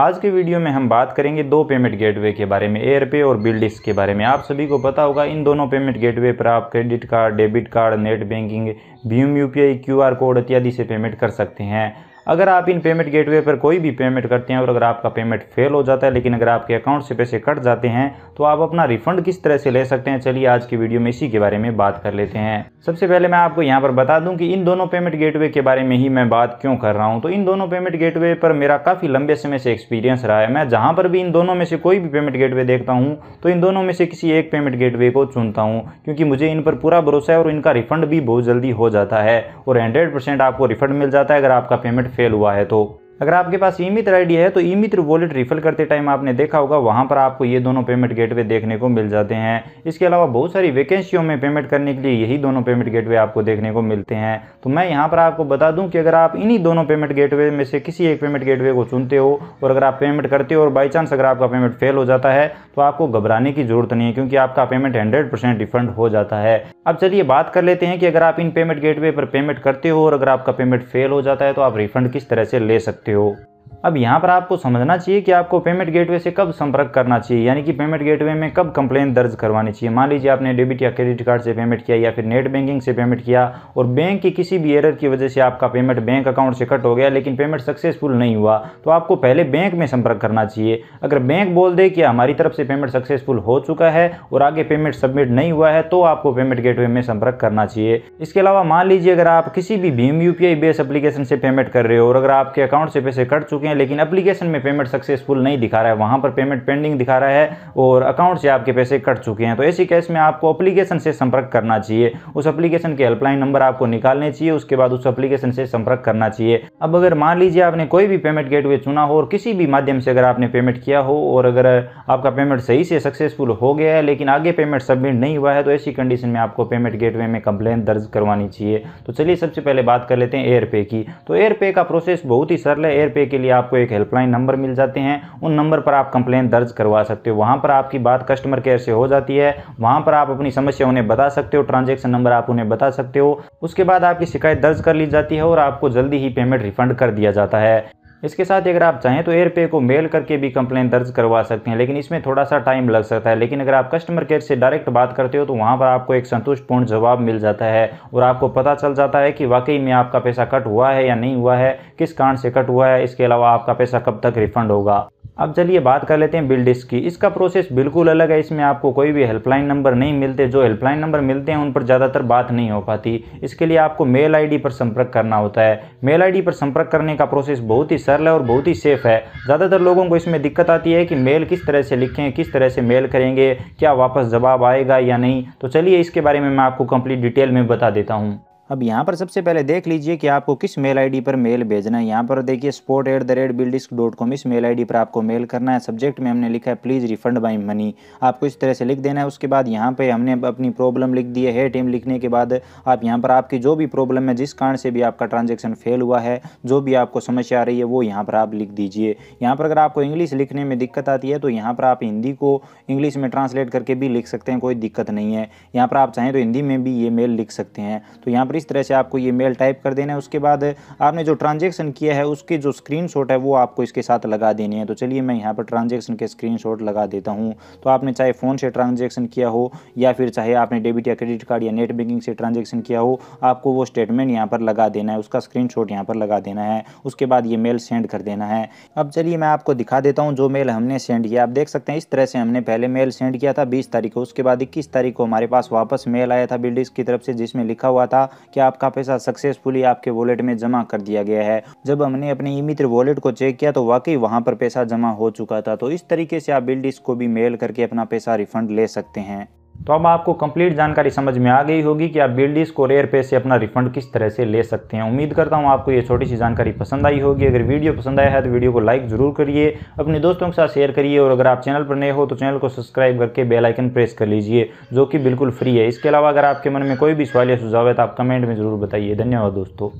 आज के वीडियो में हम बात करेंगे दो पेमेंट गेटवे के बारे में एयरपे और बिल्डिस के बारे में आप सभी को पता होगा इन दोनों पेमेंट गेटवे पर आप credit card debit card net banking भीम यू पी कोड इत्यादि से पेमेंट कर सकते हैं अगर आप इन पेमेंट गेटवे पर कोई भी पेमेंट करते हैं और अगर आपका पेमेंट फेल हो जाता है लेकिन अगर आपके अकाउंट से पैसे कट जाते हैं तो आप अपना रिफंड किस तरह से ले सकते हैं चलिए आज की वीडियो में इसी के बारे में बात कर लेते हैं सबसे पहले मैं आपको यहाँ पर बता दूँ कि इन दोनों पेमेंट गेटवे के बारे में ही मैं बात क्यों कर रहा हूँ तो इन दोनों पेमेंट गेटवे पर मेरा काफ़ी लंबे समय से एक्सपीरियंस रहा है मैं जहाँ पर भी इन दोनों में से कोई भी पेमेंट गेटवे देखता हूँ तो इन दोनों में से किसी एक पेमेंट गेटवे को चुनता हूँ क्योंकि मुझे इन पर पूरा भरोसा है और इनका रिफंड भी बहुत जल्दी हो जाता है और हंड्रेड आपको रिफंड मिल जाता है अगर आपका पेमेंट फेल हुआ है तो अगर आपके पास ई मित्र आई है तो ई मित्र वॉलेट रिफिल करते टाइम आपने देखा होगा वहाँ पर आपको ये दोनों पेमेंट गेटवे देखने को मिल जाते हैं इसके अलावा बहुत सारी वैकेंसियों में पेमेंट करने के लिए यही दोनों पेमेंट गेटवे आपको देखने को मिलते हैं तो मैं यहाँ पर आपको बता दूँ कि अगर आप इन्हीं दोनों पेमेंट गेट में से किसी एक पेमेंट गेटवे को चुनते हो और अगर आप पेमेंट करते हो और बाई चांस अगर आपका पेमेंट फेल हो जाता है तो आपको घबराने की जरूरत नहीं है क्योंकि आपका पेमेंट हंड्रेड परसेंट रिफंड हो जाता है अब चलिए बात कर लेते हैं कि अगर आप इन पेमेंट गेट पर पेमेंट करते हो और अगर आपका पेमेंट फेल हो जाता है तो आप रिफंड किस तरह से ले सकते teu अब यहाँ पर आपको समझना चाहिए कि आपको पेमेंट गेटवे से कब संपर्क करना चाहिए यानी कि पेमेंट गेटवे में कब कंप्लेन दर्ज करवानी चाहिए मान लीजिए आपने डेबिट या क्रेडिट कार्ड से पेमेंट किया या फिर नेट बैंकिंग से पेमेंट किया और बैंक की किसी भी एरर की वजह से आपका पेमेंट बैंक अकाउंट से कट हो गया लेकिन पेमेंट सक्सेसफुल नहीं हुआ तो आपको पहले बैंक में संपर्क करना चाहिए अगर बैंक बोल दे कि हमारी तरफ से पेमेंट सक्सेसफुल हो चुका है और आगे पेमेंट सबमिट नहीं हुआ है तो आपको पेमेंट गेटवे में संपर्क करना चाहिए इसके अलावा मान लीजिए अगर आप किसी भी भीम यूपीआई बेस एप्लीकेशन से पेमेंट कर रहे हो और अगर आपके अकाउंट से पैसे कट चुके चुके हैं लेकिन अप्लीकेशन में पेमेंट सक्सेसफुल नहीं दिखा रहा है वहाँ पर पेमेंट पेंडिंग दिखा रहा है और अकाउंट से आपके पैसे कट चुके हैं तो ऐसी केस में आपको अप्लीकेशन से संपर्क करना चाहिए उस अप्लीकेशन के हेल्पलाइन नंबर आपको निकालने चाहिए उसके बाद उस अप्लीकेशन से संपर्क करना चाहिए अब अगर मान लीजिए आपने कोई भी पेमेंट गेट चुना हो और किसी भी माध्यम से अगर आपने पेमेंट किया हो और अगर आपका पेमेंट सही से सक्सेसफुल हो गया है लेकिन आगे पेमेंट सबमिट नहीं हुआ है तो ऐसी कंडीशन में आपको पेमेंट गेटवे में कंप्लेन दर्ज करवानी चाहिए तो चलिए सबसे पहले बात कर लेते हैं एयरपे की तो एयरपे का प्रोसेस बहुत ही सरल है एयरपे के लिए आपको एक हेल्पलाइन नंबर मिल जाते हैं उन नंबर पर आप कंप्लेन दर्ज करवा सकते हो वहाँ पर आपकी बात कस्टमर केयर से हो जाती है वहाँ पर आप अपनी समस्या उन्हें बता सकते हो ट्रांजेक्शन नंबर आप उन्हें बता सकते हो उसके बाद आपकी शिकायत दर्ज कर ली जाती है और आपको जल्दी ही पेमेंट रिफंड कर दिया जाता है इसके साथ ही अगर आप चाहें तो एयरपे को मेल करके भी कंप्लेन दर्ज करवा सकते हैं लेकिन इसमें थोड़ा सा टाइम लग सकता है लेकिन अगर आप कस्टमर केयर से डायरेक्ट बात करते हो तो वहाँ पर आपको एक संतुष्टपूर्ण जवाब मिल जाता है और आपको पता चल जाता है कि वाकई में आपका पैसा कट हुआ है या नहीं हुआ है किस कारण से कट हुआ है इसके अलावा आपका पैसा कब तक रिफंड होगा अब चलिए बात कर लेते हैं बिल डिस्क की इसका प्रोसेस बिल्कुल अलग है इसमें आपको कोई भी हेल्पलाइन नंबर नहीं मिलते जो हेल्पलाइन नंबर मिलते हैं उन पर ज़्यादातर बात नहीं हो पाती इसके लिए आपको मेल आईडी पर संपर्क करना होता है मेल आईडी पर संपर्क करने का प्रोसेस बहुत ही सरल है और बहुत ही सेफ है ज़्यादातर लोगों को इसमें दिक्कत आती है कि मेल किस तरह से लिखें किस तरह से मेल करेंगे क्या वापस जवाब आएगा या नहीं तो चलिए इसके बारे में मैं आपको कम्प्लीट डिटेल में बता देता हूँ अब यहाँ पर सबसे पहले देख लीजिए कि आपको किस मेल आईडी पर मेल भेजना है यहाँ पर देखिए support at the rate bill desk dot com इस मेल आईडी पर आपको मेल करना है सब्जेक्ट में हमने लिखा है प्लीज़ रिफंड बाई मनी आपको इस तरह से लिख देना है उसके बाद यहाँ पे हमने अपनी प्रॉब्लम लिख दी है टीम लिखने के बाद आप यहाँ पर आपकी जो भी प्रॉब्लम है जिस कारण से भी आपका ट्रांजेक्शन फेल हुआ है जो भी आपको समस्या आ रही है वो यहाँ पर आप लिख दीजिए यहाँ पर अगर आपको इंग्लिश लिखने में दिक्कत आती है तो यहाँ पर आप हिंदी को इंग्लिश में ट्रांसलेट करके भी लिख सकते हैं कोई दिक्कत नहीं है यहाँ पर आप चाहें तो हिंदी में भी ये मेल लिख सकते हैं तो यहाँ पर इस तरह से आपको ये मेल टाइप कर देना है उसके बाद आपने जो ट्रांजेक्शन किया है उसके जो स्क्रीन है वो आपको इसके साथ लगा देने हैं तो चलिए मैं यहाँ पर ट्रांजेक्शन के स्क्रीन लगा देता हूँ तो आपने चाहे फ़ोन से ट्रांजेक्शन किया हो या फिर चाहे आपने डेबिट या क्रेडिट कार्ड या नेट बैंकिंग से ट्रांजेक्शन किया हो आपको वो स्टेटमेंट यहाँ पर लगा देना है उसका स्क्रीन शॉट यहाँ पर लगा देना है उसके बाद ये मेल सेंड कर देना है अब चलिए मैं आपको दिखा देता हूँ जो मेल हमने सेंड किया आप देख सकते हैं इस तरह से हमने पहले मेल सेंड किया था 20 तारीख को उसके बाद 21 तारीख को हमारे पास वापस मेल आया था बिल्डिस की तरफ से जिसमें लिखा हुआ था कि आपका पैसा सक्सेसफुली आपके वॉलेट में जमा कर दिया गया है जब हमने अपने ई मित्र वॉलेट को चेक किया तो वाकई वहाँ पर पैसा जमा हो चुका था तो इस तरीके से आप बिल्डिस को भी मेल करके अपना पैसा रिफंड ले सकते हैं तो अब आपको कंप्लीट जानकारी समझ में आ गई होगी कि आप बिल्डिस को रेयर पे से अपना रिफंड किस तरह से ले सकते हैं उम्मीद करता हूँ आपको ये छोटी सी जानकारी पसंद आई होगी अगर वीडियो पसंद आया है तो वीडियो को लाइक जरूर करिए अपने दोस्तों के साथ शेयर करिए और अगर आप चैनल पर नए हो तो चैनल को सब्सक्राइब करके बेलाइकन प्रेस कर लीजिए जो कि बिल्कुल फ्री है इसके अलावा अगर आपके मन में कोई भी सवाल या सुझाव है तो आप कमेंट में ज़रूर बताइए धन्यवाद दोस्तों